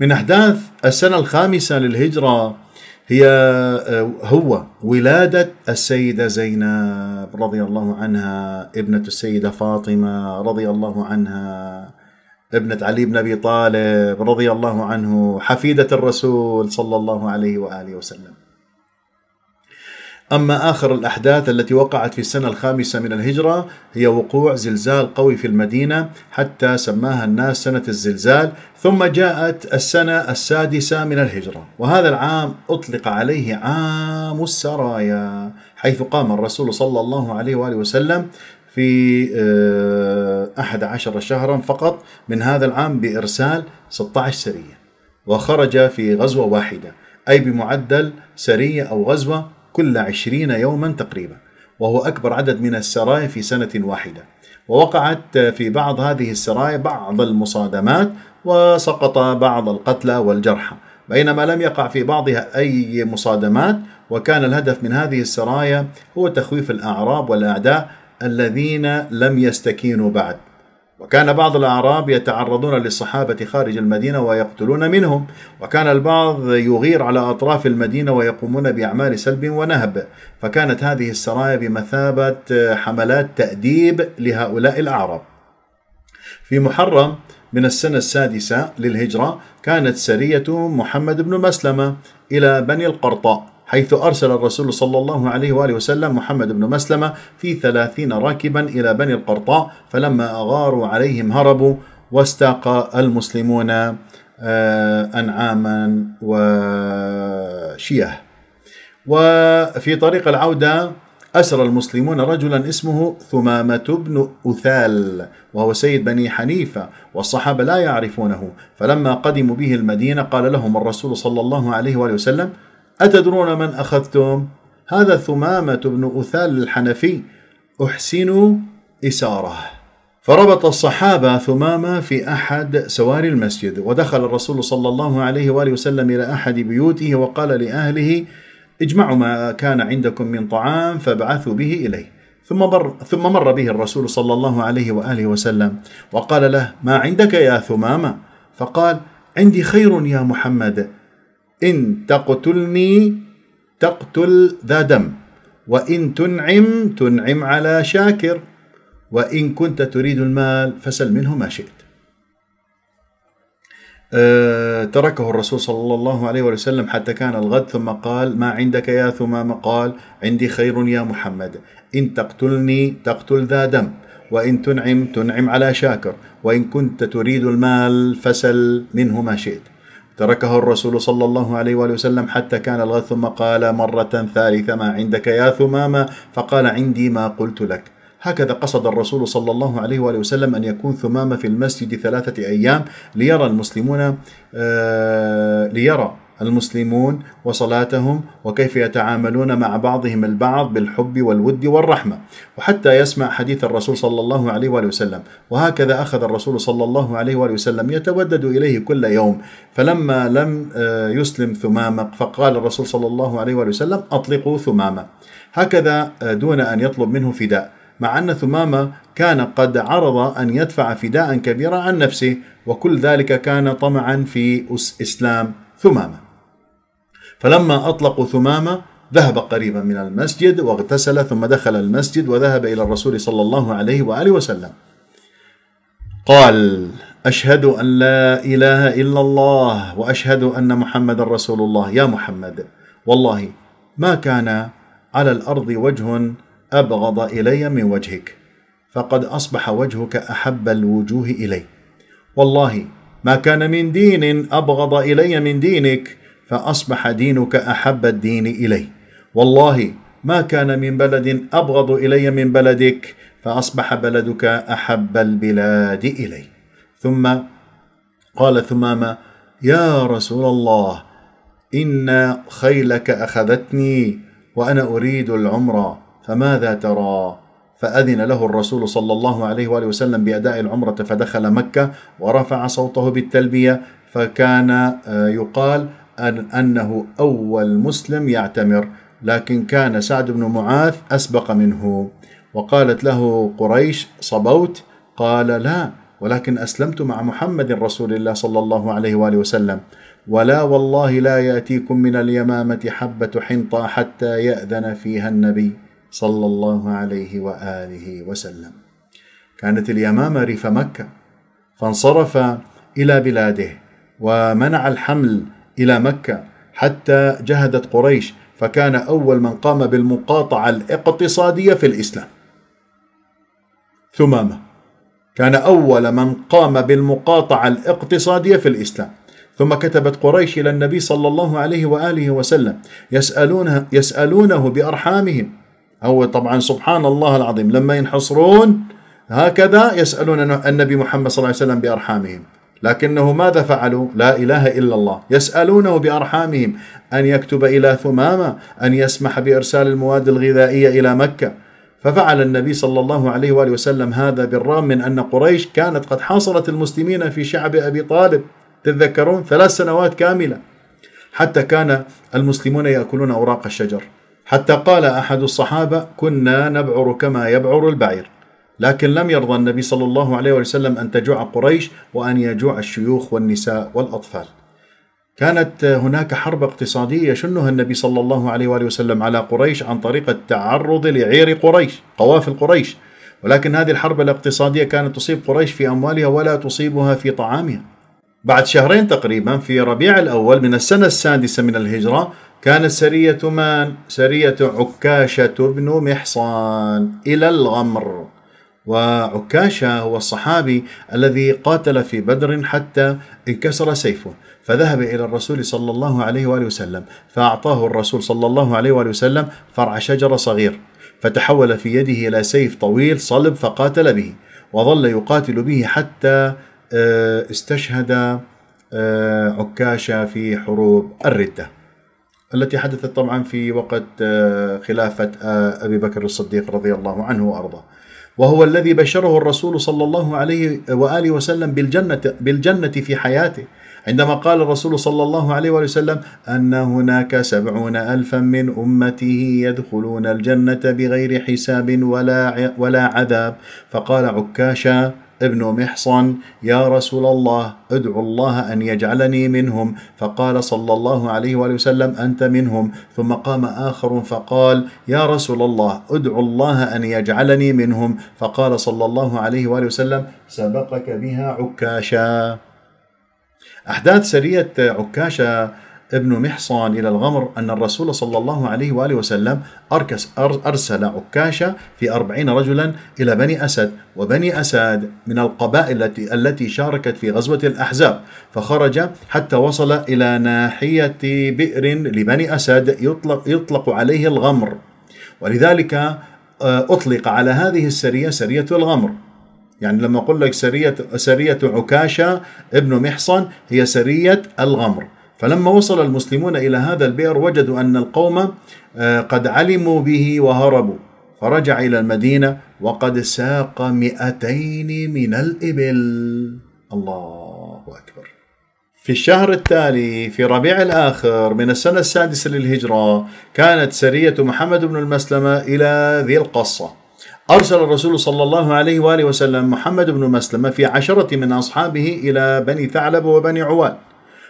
من أحداث السنة الخامسة للهجرة هي آه، هو ولادة السيدة زينب رضي الله عنها ابنة السيدة فاطمة رضي الله عنها ابنة علي بن أبي طالب رضي الله عنه حفيدة الرسول صلى الله عليه وآله وسلم أما آخر الأحداث التي وقعت في السنة الخامسة من الهجرة هي وقوع زلزال قوي في المدينة حتى سماها الناس سنة الزلزال ثم جاءت السنة السادسة من الهجرة وهذا العام أطلق عليه عام السرايا حيث قام الرسول صلى الله عليه وآله وسلم في آه، أحد عشر شهرا فقط من هذا العام بإرسال 16 سرية وخرج في غزوة واحدة أي بمعدل سرية أو غزوة كل عشرين يوما تقريبا وهو أكبر عدد من السرايا في سنة واحدة ووقعت في بعض هذه السرايا بعض المصادمات وسقط بعض القتلى والجرحى بينما لم يقع في بعضها أي مصادمات وكان الهدف من هذه السرايا هو تخويف الأعراب والأعداء الذين لم يستكينوا بعد وكان بعض الأعراب يتعرضون للصحابة خارج المدينة ويقتلون منهم وكان البعض يغير على أطراف المدينة ويقومون بأعمال سلب ونهب فكانت هذه السرايا بمثابة آه، حملات تأديب لهؤلاء الأعراب في محرم من السنة السادسة للهجرة كانت سرية محمد بن مسلمة إلى بني القرطاء حيث أرسل الرسول صلى الله عليه وآله وسلم محمد بن مسلمة في ثلاثين راكبا إلى بني القرطاء فلما أغاروا عليهم هربوا واستاق المسلمون آه، أنعاما وشيه وفي طريق العودة أسر المسلمون رجلا اسمه ثمامة بن أثال وهو سيد بني حنيفة والصحابة لا يعرفونه فلما قدموا به المدينة قال لهم الرسول صلى الله عليه وآله وسلم أتدرون من أخذتم؟ هذا ثمامة بن أثال الحنفي أحسنوا إساره فربط الصحابة ثمامة في أحد سواري المسجد ودخل الرسول صلى الله عليه وآله وسلم إلى أحد بيوته وقال لأهله اجمعوا ما كان عندكم من طعام فابعثوا به إليه ثم مر, ثم مر به الرسول صلى الله عليه وآله وسلم وقال له ما عندك يا ثمامة فقال عندي خير يا محمد إن تقتلني تقتل ذا دم وإن تنعم تنعم على شاكر وإن كنت تريد المال فسل منه ما شئت أه تركه الرسول صلى الله عليه وسلم حتى كان الغد ثم قال ما عندك يا ثمامة قال عندي خير يا محمد إن تقتلني تقتل ذا دم وإن تنعم تنعم على شاكر وإن كنت تريد المال فسل منه ما شئت تركه الرسول صلى الله عليه وآله وسلم حتى كان الغد ثم قال مرة ثالثة ما عندك يا ثمامة فقال عندي ما قلت لك هكذا قصد الرسول صلى الله عليه وآله وسلم أن يكون ثمامة في المسجد ثلاثة أيام ليرى المسلمون آه ليرى المسلمون وصلاتهم وكيف يتعاملون مع بعضهم البعض بالحب والود والرحمه وحتى يسمع حديث الرسول صلى الله عليه واله وسلم وهكذا اخذ الرسول صلى الله عليه واله وسلم يتودد اليه كل يوم فلما لم آه، يسلم ثمامه فقال الرسول صلى الله عليه واله وسلم اطلقوا ثمامه هكذا آه، دون ان يطلب منه فداء مع ان ثمامه كان قد عرض ان يدفع فداء كبيرا عن نفسه وكل ذلك كان طمعا في اسلام ثمامه فلما أطلقوا ثمامة ذهب قريبا من المسجد واغتسل ثم دخل المسجد وذهب إلى الرسول صلى الله عليه وآله وسلم قال أشهد أن لا إله إلا الله وأشهد أن محمد رسول الله يا محمد والله ما كان على الأرض وجه أبغض إلي من وجهك فقد أصبح وجهك أحب الوجوه إلي والله ما كان من دين أبغض إلي من دينك فأصبح دينك أحب الدين إلي والله ما كان من بلد أبغض إلي من بلدك فأصبح بلدك أحب البلاد إلي ثم قال ثمامة يا رسول الله إن خيلك أخذتني وأنا أريد العمرة فماذا ترى فأذن له الرسول صلى الله عليه وآله وسلم بأداء العمرة فدخل مكة ورفع صوته بالتلبية فكان آه، يقال أنه أول مسلم يعتمر لكن كان سعد بن معاذ أسبق منه وقالت له قريش صبوت قال لا ولكن أسلمت مع محمد رسول الله صلى الله عليه وآله وسلم ولا والله لا يأتيكم من اليمامة حبة حنطة حتى يأذن فيها النبي صلى الله عليه وآله وسلم كانت اليمامة ريف مكة فانصرف إلى بلاده ومنع الحمل إلى مكة حتى جهدت قريش فكان أول من قام بالمقاطعة الاقتصادية في الإسلام ثمامة كان أول من قام بالمقاطعة الاقتصادية في الإسلام ثم كتبت قريش إلى النبي صلى الله عليه وآله وسلم يسألونه, يسألونه بأرحامهم هو طبعا سبحان الله العظيم لما ينحصرون هكذا يسألون النبي محمد صلى الله عليه وسلم بأرحامهم لكنه ماذا فعلوا لا إله إلا الله يسألونه بأرحامهم أن يكتب إلى ثمامة أن يسمح بإرسال المواد الغذائية إلى مكة ففعل النبي صلى الله عليه وآله وسلم هذا بالرغم من أن قريش كانت قد حاصرت المسلمين في شعب أبي طالب تتذكرون ثلاث سنوات كاملة حتى كان المسلمون يأكلون أوراق الشجر حتى قال أحد الصحابة كنا نبعر كما يبعر البعير لكن لم يرضى النبي صلى الله عليه وسلم ان تجوع قريش وان يجوع الشيوخ والنساء والاطفال. كانت هناك حرب اقتصاديه يشنها النبي صلى الله عليه واله وسلم على قريش عن طريق التعرض لعير قريش، قوافل قريش. ولكن هذه الحرب الاقتصاديه كانت تصيب قريش في اموالها ولا تصيبها في طعامها. بعد شهرين تقريبا في ربيع الاول من السنه السادسه من الهجره كانت سريه من؟ سريه عكاشه بن محصان الى الغمر. وعكاشة هو الصحابي الذي قاتل في بدر حتى انكسر سيفه فذهب إلى الرسول صلى الله عليه وآله وسلم فأعطاه الرسول صلى الله عليه وآله وسلم فرع شجرة صغير فتحول في يده إلى سيف طويل صلب فقاتل به وظل يقاتل به حتى آه، استشهد آه، عكاشة في حروب الردة التي حدثت طبعا في وقت آه، خلافة أبي بكر الصديق رضي الله عنه وأرضاه وهو الذي بشره الرسول صلى الله عليه واله وسلم بالجنه بالجنه في حياته عندما قال الرسول صلى الله عليه وآله وسلم أن هناك سبعون ألفا من أمته يدخلون الجنة بغير حساب ولا ولا عذاب فقال عكاشا ابن محصن يا رسول الله ادعو الله أن يجعلني منهم فقال صلى الله عليه وآله وسلم أنت منهم ثم قام آخر فقال يا رسول الله ادعو الله أن يجعلني منهم فقال صلى الله عليه وآله وسلم سبقك بها عكاشا أحداث سرية عكاشة ابن محصان إلى الغمر أن الرسول صلى الله عليه وآله وسلم أركس أرسل عكاشة في أربعين رجلا إلى بني أسد وبني أسد من القبائل التي, التي شاركت في غزوة الأحزاب فخرج حتى وصل إلى ناحية بئر لبني أسد يطلق, يطلق عليه الغمر ولذلك آه، أطلق على هذه السرية سرية الغمر يعني لما أقول لك سرية, سرية عكاشة ابن محصن هي سرية الغمر فلما وصل المسلمون إلى هذا البئر وجدوا أن القوم آه، قد علموا به وهربوا فرجع إلى المدينة وقد ساق مئتين من الإبل الله أكبر في الشهر التالي في ربيع الآخر من السنة السادسة للهجرة كانت سرية محمد بن المسلمة إلى ذي القصة أرسل الرسول صلى الله عليه وآله وسلم محمد بن مسلمة في عشرة من أصحابه إلى بني ثعلب وبني عوال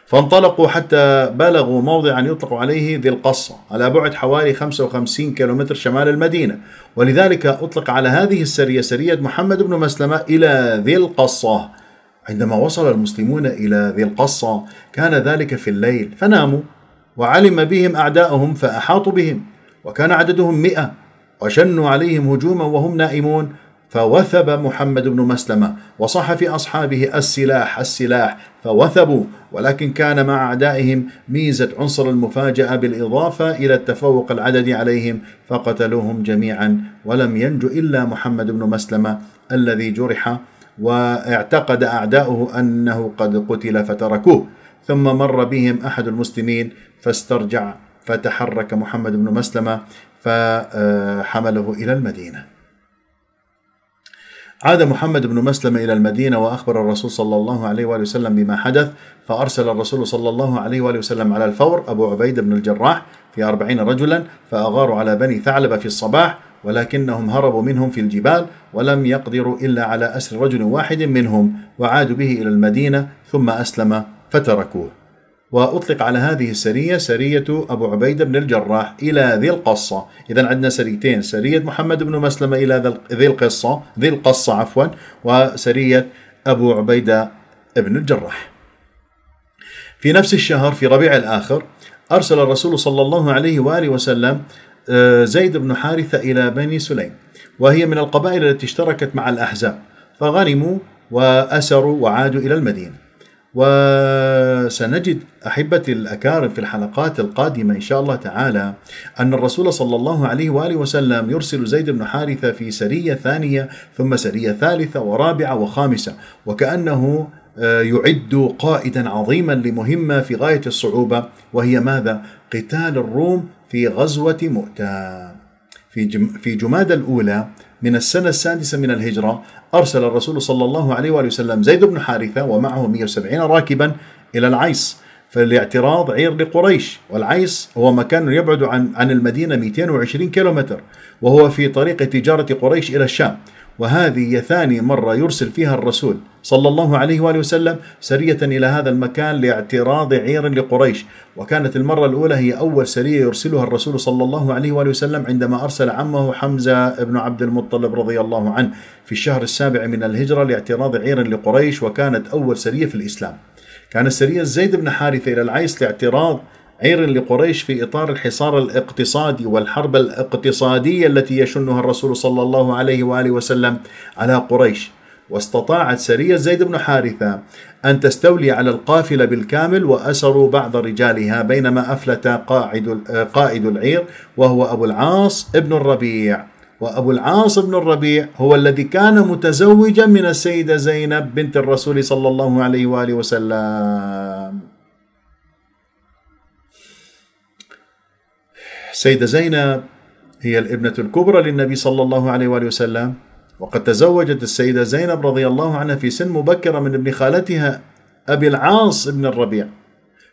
فانطلقوا حتى بلغوا موضعا يطلق عليه ذي القصة على بعد حوالي 55 كيلومتر شمال المدينة ولذلك أطلق على هذه السرية سرية محمد بن مسلمة إلى ذي القصة عندما وصل المسلمون إلى ذي القصة كان ذلك في الليل فناموا وعلم بهم أعداؤهم فأحاطوا بهم وكان عددهم مئة وشنوا عليهم هجوما وهم نائمون فوثب محمد بن مسلمة وصح في أصحابه السلاح السلاح فوثبوا ولكن كان مع أعدائهم ميزة عنصر المفاجأة بالإضافة إلى التفوق العددي عليهم فقتلوهم جميعا ولم ينج إلا محمد بن مسلمة الذي جرح واعتقد أعداؤه أنه قد قتل فتركوه ثم مر بهم أحد المسلمين فاسترجع فتحرك محمد بن مسلمة فحمله إلى المدينة عاد محمد بن مسلم إلى المدينة وأخبر الرسول صلى الله عليه وآله وسلم بما حدث فأرسل الرسول صلى الله عليه وآله وسلم على الفور أبو عبيد بن الجراح في أربعين رجلا فأغاروا على بني ثعلبة في الصباح ولكنهم هربوا منهم في الجبال ولم يقدروا إلا على أسر رجل واحد منهم وعادوا به إلى المدينة ثم أسلم فتركوه وأطلق على هذه السرية سرية أبو عبيدة بن الجراح إلى ذي القصة إذا عندنا سريتين سرية محمد بن مسلمة إلى ذي القصة ذي القصة عفوا وسرية أبو عبيدة بن الجراح في نفس الشهر في ربيع الآخر أرسل الرسول صلى الله عليه وآله وسلم آه، زيد بن حارثة إلى بني سليم وهي من القبائل التي اشتركت مع الأحزاب فغنموا وأسروا وعادوا إلى المدينة وسنجد احبتي الاكارم في الحلقات القادمه ان شاء الله تعالى ان الرسول صلى الله عليه واله وسلم يرسل زيد بن حارثه في سريه ثانيه ثم سريه ثالثه ورابعه وخامسه وكانه آه، يعد قائدا عظيما لمهمه في غايه الصعوبه وهي ماذا؟ قتال الروم في غزوه مؤتة. في في جماد الاولى من السنة السادسة من الهجرة أرسل الرسول صلى الله عليه وآله وسلم زيد بن حارثة ومعه 170 راكبا إلى العيص فالاعتراض عير لقريش والعيص هو مكان يبعد عن عن المدينة 220 كيلومتر وهو في طريق تجارة قريش إلى الشام وهذه ثاني مرة يرسل فيها الرسول صلى الله عليه وآله وسلم سرية إلى هذا المكان لاعتراض عير لقريش وكانت المرة الأولى هي أول سرية يرسلها الرسول صلى الله عليه وآله وسلم عندما أرسل عمه حمزة بن عبد المطلب رضي الله عنه في الشهر السابع من الهجرة لاعتراض عير لقريش وكانت أول سرية في الإسلام كان السرية زيد بن حارثة إلى العيس لاعتراض عير لقريش في اطار الحصار الاقتصادي والحرب الاقتصاديه التي يشنها الرسول صلى الله عليه واله وسلم على قريش واستطاعت سريه زيد بن حارثه ان تستولي على القافله بالكامل واسروا بعض رجالها بينما افلت قاعد قائد العير وهو ابو العاص ابن الربيع وابو العاص بن الربيع هو الذي كان متزوجا من السيده زينب بنت الرسول صلى الله عليه واله وسلم السيدة زينب هي الابنة الكبرى للنبي صلى الله عليه وآله وسلم وقد تزوجت السيدة زينب رضي الله عنها في سن مبكرة من ابن خالتها أبي العاص بن الربيع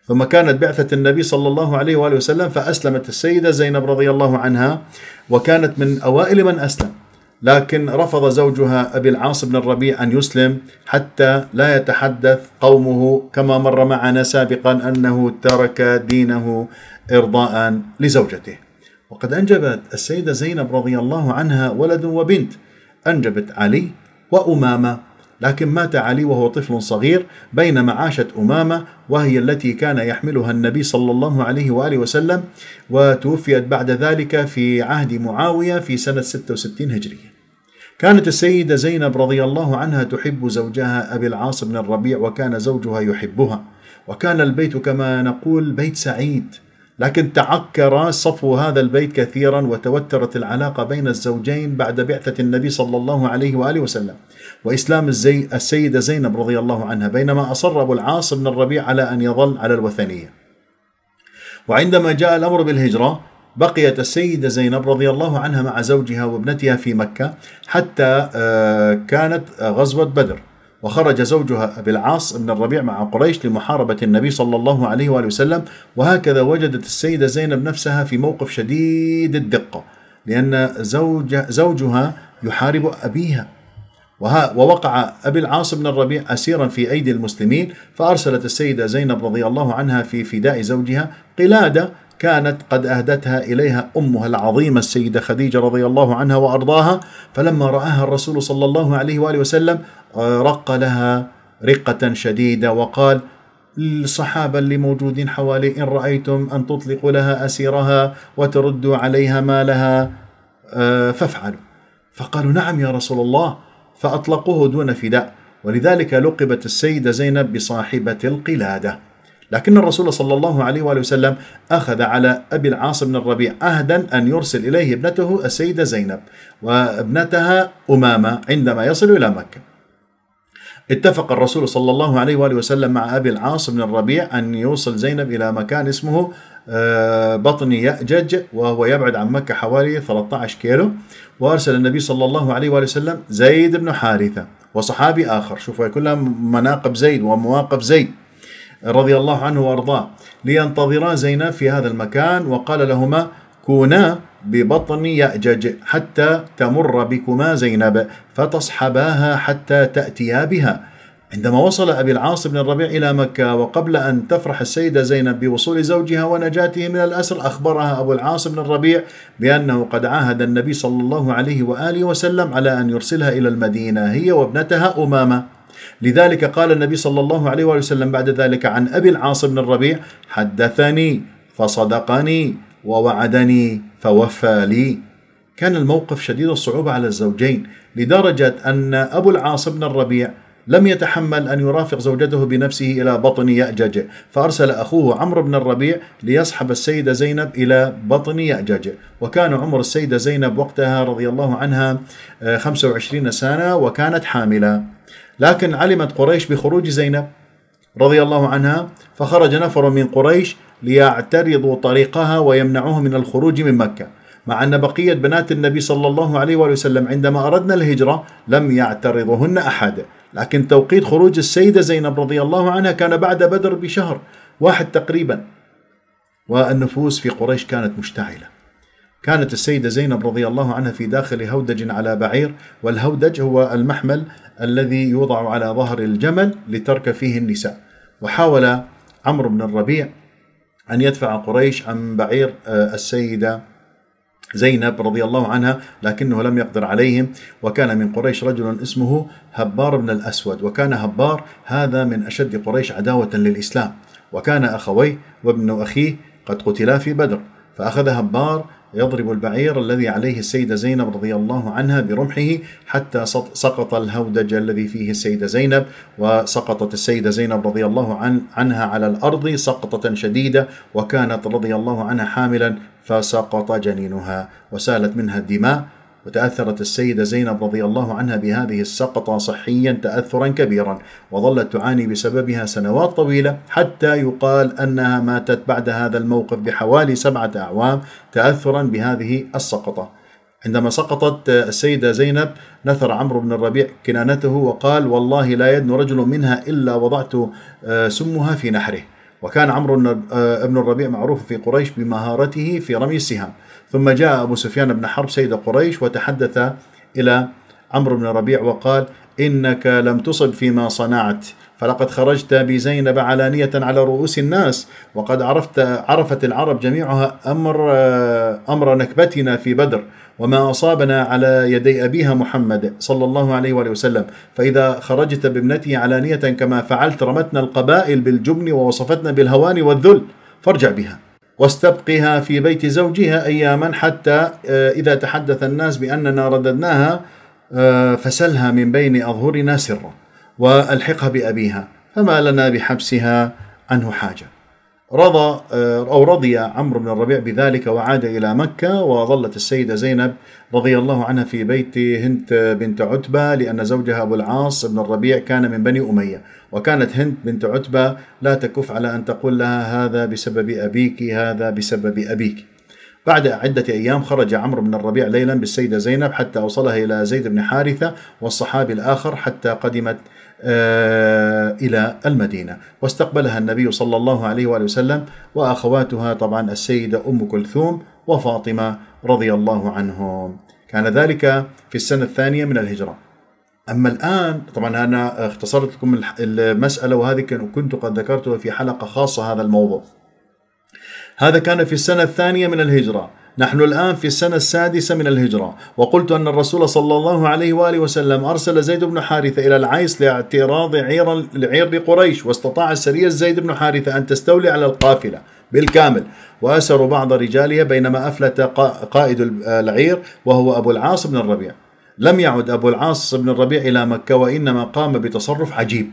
ثم كانت بعثة النبي صلى الله عليه وآله وسلم فأسلمت السيدة زينب رضي الله عنها وكانت من أوائل من أسلم لكن رفض زوجها أبي العاص بن الربيع أن يسلم حتى لا يتحدث قومه كما مر معنا سابقا أنه ترك دينه إرضاء لزوجته وقد أنجبت السيدة زينب رضي الله عنها ولد وبنت أنجبت علي وأمامة لكن مات علي وهو طفل صغير بينما عاشت أمامة وهي التي كان يحملها النبي صلى الله عليه وآله وسلم وتوفيت بعد ذلك في عهد معاوية في سنة 66 هجرية كانت السيدة زينب رضي الله عنها تحب زوجها أبي العاص بن الربيع وكان زوجها يحبها وكان البيت كما نقول بيت سعيد لكن تعكر صفو هذا البيت كثيرا وتوترت العلاقة بين الزوجين بعد بعثة النبي صلى الله عليه وآله وسلم وإسلام الزي السيدة زينب رضي الله عنها بينما أصر أبو العاص بن الربيع على أن يظل على الوثنية وعندما جاء الأمر بالهجرة بقيت السيدة زينب رضي الله عنها مع زوجها وابنتها في مكة حتى آه، كانت آه، غزوة بدر وخرج زوجها أبي العاص بن الربيع مع قريش لمحاربة النبي صلى الله عليه وآله وسلم وهكذا وجدت السيدة زينب نفسها في موقف شديد الدقة لأن زوج زوجها يحارب أبيها ووقع أبي العاص بن الربيع أسيرا في أيدي المسلمين فأرسلت السيدة زينب رضي الله عنها في فداء زوجها قلادة كانت قد أهدتها إليها أمها العظيمة السيدة خديجة رضي الله عنها وأرضاها فلما رآها الرسول صلى الله عليه وآله وسلم آه، رق لها رقة شديدة وقال الصحابة اللي موجودين حوالي إن رأيتم أن تطلقوا لها أسيرها وتردوا عليها مالها آه، فافعلوا فقالوا نعم يا رسول الله فأطلقوه دون فداء ولذلك لقبت السيدة زينب بصاحبة القلادة لكن الرسول صلى الله عليه وآله وسلم أخذ على أبي العاص بن الربيع عهدا أن يرسل إليه ابنته السيدة زينب وابنتها أمامة عندما يصل إلى مكة اتفق الرسول صلى الله عليه وآله وسلم مع أبي العاص بن الربيع أن يوصل زينب إلى مكان اسمه آه، بطن يأجج وهو يبعد عن مكة حوالي 13 كيلو وأرسل النبي صلى الله عليه وآله وسلم زيد بن حارثة وصحابي آخر شوفوا كلها مناقب زيد ومواقف زيد رضي الله عنه وارضاه لينتظرا زينب في هذا المكان وقال لهما كونا ببطن ياجج حتى تمر بكما زينب فتصحباها حتى تاتيا بها عندما وصل ابي العاص بن الربيع الى مكه وقبل ان تفرح السيده زينب بوصول زوجها ونجاته من الاسر اخبرها ابو العاص بن الربيع بانه قد عاهد النبي صلى الله عليه واله وسلم على ان يرسلها الى المدينه هي وابنتها امامه لذلك قال النبي صلى الله عليه وسلم بعد ذلك عن أبي العاص بن الربيع حدثني فصدقني ووعدني فوفى لي كان الموقف شديد الصعوبة على الزوجين لدرجة أن أبو العاص بن الربيع لم يتحمل أن يرافق زوجته بنفسه إلى بطن يأجج فأرسل أخوه عمرو بن الربيع ليصحب السيدة زينب إلى بطن يأجج وكان عمر السيدة زينب وقتها رضي الله عنها 25 آه، سنة وكانت حاملة لكن علمت قريش بخروج زينب رضي الله عنها فخرج نفر من قريش ليعترضوا طريقها ويمنعوه من الخروج من مكة مع أن بقية بنات النبي صلى الله عليه وآله وسلم عندما أردنا الهجرة لم يعترضهن أحد لكن توقيت خروج السيدة زينب رضي الله عنها كان بعد بدر بشهر واحد تقريبا والنفوس في قريش كانت مشتعلة كانت السيدة زينب رضي الله عنها في داخل هودج على بعير والهودج هو المحمل الذي يوضع على ظهر الجمل لترك فيه النساء وحاول عمرو بن الربيع أن يدفع قريش عن بعير آه، السيدة زينب رضي الله عنها لكنه لم يقدر عليهم وكان من قريش رجل اسمه هبار بن الأسود وكان هبار هذا من أشد قريش عداوة للإسلام وكان أخويه وابن أخيه قد قتلا في بدر فأخذ هبار يضرب البعير الذي عليه السيدة زينب رضي الله عنها برمحه حتى سقط الهودج الذي فيه السيدة زينب وسقطت السيدة زينب رضي الله عن عنها على الأرض سقطة شديدة وكانت رضي الله عنها حاملا فسقط جنينها وسالت منها الدماء وتأثرت السيدة زينب رضي الله عنها بهذه السقطة صحيا تأثرا كبيرا وظلت تعاني بسببها سنوات طويلة حتى يقال أنها ماتت بعد هذا الموقف بحوالي سبعة أعوام تأثرا بهذه السقطة عندما سقطت السيدة زينب نثر عمرو بن الربيع كنانته وقال والله لا يدن رجل منها إلا وضعت آه، سمها في نحره وكان عمرو آه، بن الربيع معروف في قريش بمهارته في رمي السهام ثم جاء أبو سفيان بن حرب سيد قريش وتحدث إلى عمرو بن ربيع وقال إنك لم تصب فيما صنعت فلقد خرجت بزينب علانية على رؤوس الناس وقد عرفت عرفت العرب جميعها أمر أمر نكبتنا في بدر وما أصابنا على يدي أبيها محمد صلى الله عليه وآله وسلم فإذا خرجت بابنتي علانية كما فعلت رمتنا القبائل بالجبن ووصفتنا بالهوان والذل فارجع بها واستبقها في بيت زوجها أياما حتى آه، إذا تحدث الناس بأننا رددناها آه، فسلها من بين أظهرنا سرا والحقها بأبيها فما لنا بحبسها عنه حاجه رضى آه، أو رضي عمرو بن الربيع بذلك وعاد إلى مكة وظلت السيدة زينب رضي الله عنها في بيت هند بنت عتبة لأن زوجها أبو العاص بن الربيع كان من بني أمية وكانت هند بنت عتبة لا تكف على أن تقول لها هذا بسبب أبيك هذا بسبب أبيك بعد عدة أيام خرج عمرو بن الربيع ليلا بالسيدة زينب حتى أوصلها إلى زيد بن حارثة والصحابي الآخر حتى قدمت آه، إلى المدينة واستقبلها النبي صلى الله عليه وآله وسلم وأخواتها طبعا السيدة أم كلثوم وفاطمة رضي الله عنهم كان ذلك في السنة الثانية من الهجرة أما الآن طبعا أنا اختصرت لكم المسألة وهذه كنت قد ذكرتها في حلقة خاصة هذا الموضوع هذا كان في السنة الثانية من الهجرة نحن الآن في السنة السادسة من الهجرة وقلت أن الرسول صلى الله عليه وآله وسلم أرسل زيد بن حارثة إلى العيس لاعتراض عير لعير قريش واستطاع السرية زيد بن حارثة أن تستولي على القافلة بالكامل وأسروا بعض رجالها بينما أفلت قائد العير وهو أبو العاص بن الربيع لم يعد أبو العاص بن الربيع إلى مكة وإنما قام بتصرف عجيب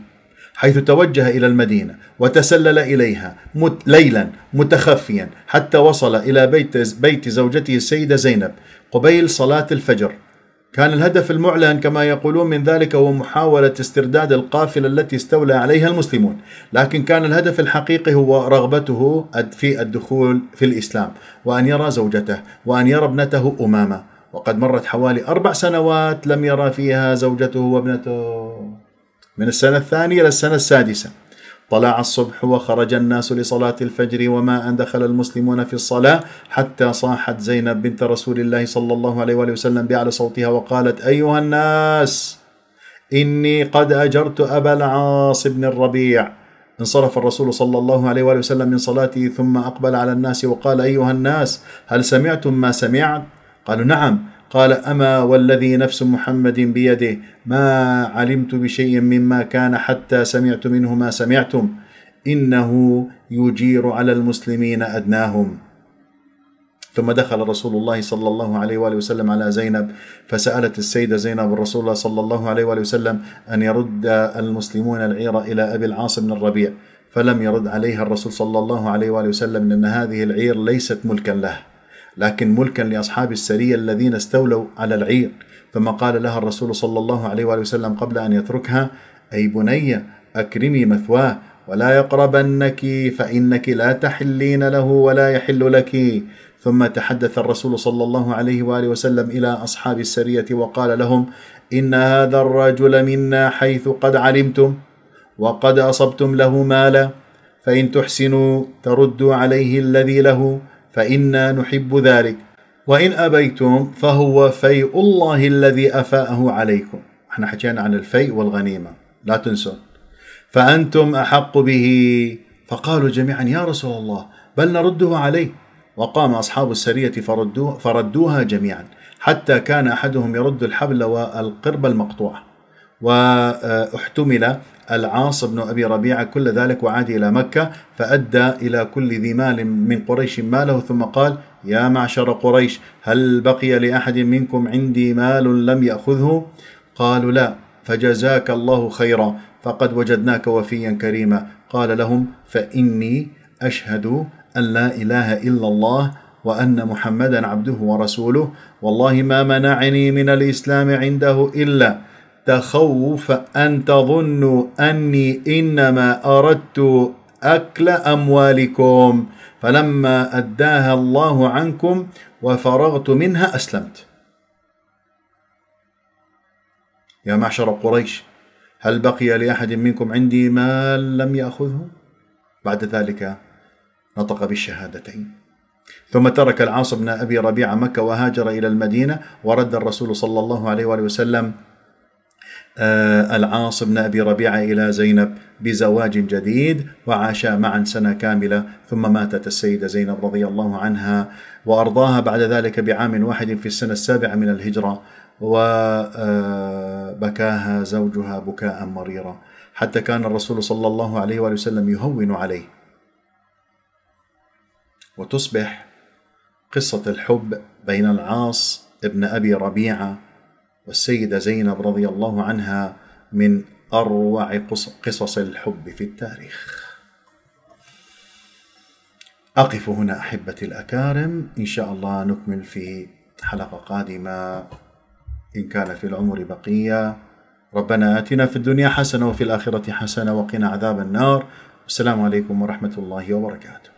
حيث توجه إلى المدينة وتسلل إليها مت ليلا متخفيا حتى وصل إلى بيت, بيت زوجته السيدة زينب قبيل صلاة الفجر كان الهدف المعلن كما يقولون من ذلك هو محاولة استرداد القافلة التي استولى عليها المسلمون، لكن كان الهدف الحقيقي هو رغبته في الدخول في الإسلام، وأن يرى زوجته، وأن يرى ابنته أمامة، وقد مرت حوالي أربع سنوات لم يرى فيها زوجته وابنته. من السنة الثانية إلى السنة السادسة طلع الصبح وخرج الناس لصلاة الفجر وما أن دخل المسلمون في الصلاة حتى صاحت زينب بنت رسول الله صلى الله عليه وآله وسلم بأعلى صوتها وقالت أيها الناس إني قد أجرت أبا العاص بن الربيع انصرف الرسول صلى الله عليه وآله وسلم من صلاته ثم أقبل على الناس وقال أيها الناس هل سمعتم ما سمعت؟ قالوا نعم قال اما والذي نفس محمد بيده ما علمت بشيء مما كان حتى سمعت منه ما سمعتم انه يجير على المسلمين ادناهم ثم دخل رسول الله صلى الله عليه وآله وسلم على زينب فسألت السيدة زينب الرسول الله صلى الله عليه وآله وسلم أن يرد المسلمون العير إلى أبي العاص بن الربيع فلم يرد عليها الرسول صلى الله عليه وآله وسلم لأن هذه العير ليست ملكا له لكن ملكا لأصحاب السرية الذين استولوا على العير ثم قال لها الرسول صلى الله عليه وآله وسلم قبل أن يتركها أي بني أكرمي مثواه ولا يقربنك فإنك لا تحلين له ولا يحل لك ثم تحدث الرسول صلى الله عليه وآله وسلم إلى أصحاب السرية وقال لهم إن هذا الرجل منا حيث قد علمتم وقد أصبتم له مالا فإن تحسنوا تردوا عليه الذي له فإنا نحب ذلك وإن أبيتم فهو فيء الله الذي أفاءه عليكم احنا حكينا عن الفيء والغنيمة لا تنسوا فأنتم أحق به فقالوا جميعا يا رسول الله بل نرده عليه وقام أصحاب السرية فردوها جميعا حتى كان أحدهم يرد الحبل والقرب المقطوع واحتمل العاص بن أبي ربيعة كل ذلك وعاد إلى مكة فأدى إلى كل ذي مال من قريش ماله ثم قال يا معشر قريش هل بقي لأحد منكم عندي مال لم يأخذه قالوا لا فجزاك الله خيرا فقد وجدناك وفيا كريما قال لهم فإني أشهد أن لا إله إلا الله وأن محمدا عبده ورسوله والله ما منعني من الإسلام عنده إلا تخوف أن تظنوا أني إنما أردت أكل أموالكم فلما أداها الله عنكم وفرغت منها أسلمت يا معشر قريش هل بقي لأحد منكم عندي مال لم يأخذه؟ بعد ذلك نطق بالشهادتين ثم ترك العاص بن أبي ربيعة مكة وهاجر إلى المدينة ورد الرسول صلى الله عليه وآله وسلم آه، العاص بن ابي ربيعه الى زينب بزواج جديد وعاشا معا سنه كامله ثم ماتت السيده زينب رضي الله عنها وارضاها بعد ذلك بعام واحد في السنه السابعه من الهجره وبكاها آه، زوجها بكاء مريرا حتى كان الرسول صلى الله عليه واله وسلم يهون عليه وتصبح قصه الحب بين العاص ابن ابي ربيعه والسيده زينب رضي الله عنها من اروع قصص الحب في التاريخ اقف هنا احبتي الاكارم ان شاء الله نكمل في حلقه قادمه ان كان في العمر بقيه ربنا اتنا في الدنيا حسنه وفي الاخره حسنه وقنا عذاب النار والسلام عليكم ورحمه الله وبركاته